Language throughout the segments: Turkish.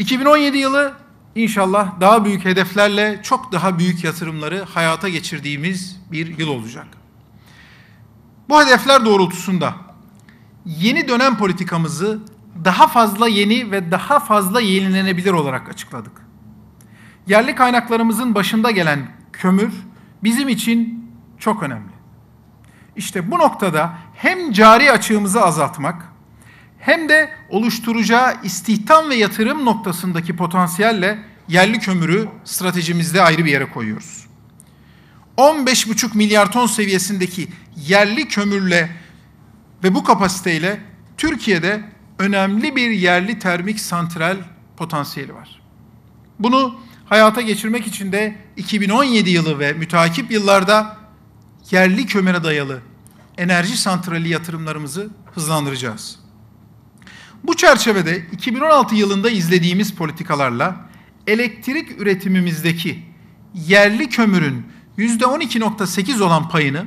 2017 yılı inşallah daha büyük hedeflerle çok daha büyük yatırımları hayata geçirdiğimiz bir yıl olacak. Bu hedefler doğrultusunda yeni dönem politikamızı daha fazla yeni ve daha fazla yenilenebilir olarak açıkladık. Yerli kaynaklarımızın başında gelen kömür bizim için çok önemli. İşte bu noktada hem cari açığımızı azaltmak hem de oluşturacağı istihdam ve yatırım noktasındaki potansiyelle yerli kömürü stratejimizde ayrı bir yere koyuyoruz. 15,5 milyar ton seviyesindeki yerli kömürle ve bu kapasiteyle Türkiye'de önemli bir yerli termik santral potansiyeli var. Bunu hayata geçirmek için de 2017 yılı ve müteakip yıllarda yerli kömüre dayalı enerji santrali yatırımlarımızı hızlandıracağız. Bu çerçevede 2016 yılında izlediğimiz politikalarla elektrik üretimimizdeki yerli kömürün %12.8 olan payını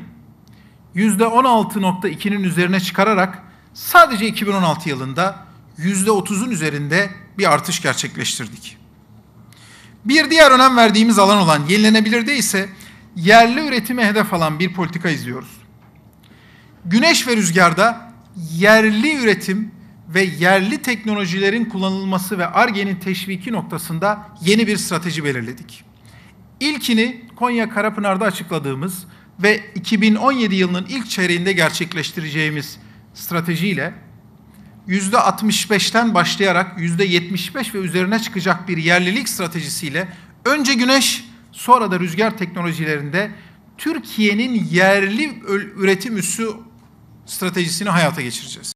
%16.2'nin üzerine çıkararak sadece 2016 yılında %30'un üzerinde bir artış gerçekleştirdik. Bir diğer önem verdiğimiz alan olan yenilenebilirde ise yerli üretimi hedef alan bir politika izliyoruz. Güneş ve rüzgarda yerli üretim ve yerli teknolojilerin kullanılması ve ARGE'nin teşviki noktasında yeni bir strateji belirledik. İlkini Konya Karapınar'da açıkladığımız ve 2017 yılının ilk çeyreğinde gerçekleştireceğimiz stratejiyle %65'ten başlayarak %75 ve üzerine çıkacak bir yerlilik stratejisiyle önce güneş sonra da rüzgar teknolojilerinde Türkiye'nin yerli üretim üssü stratejisini hayata geçireceğiz.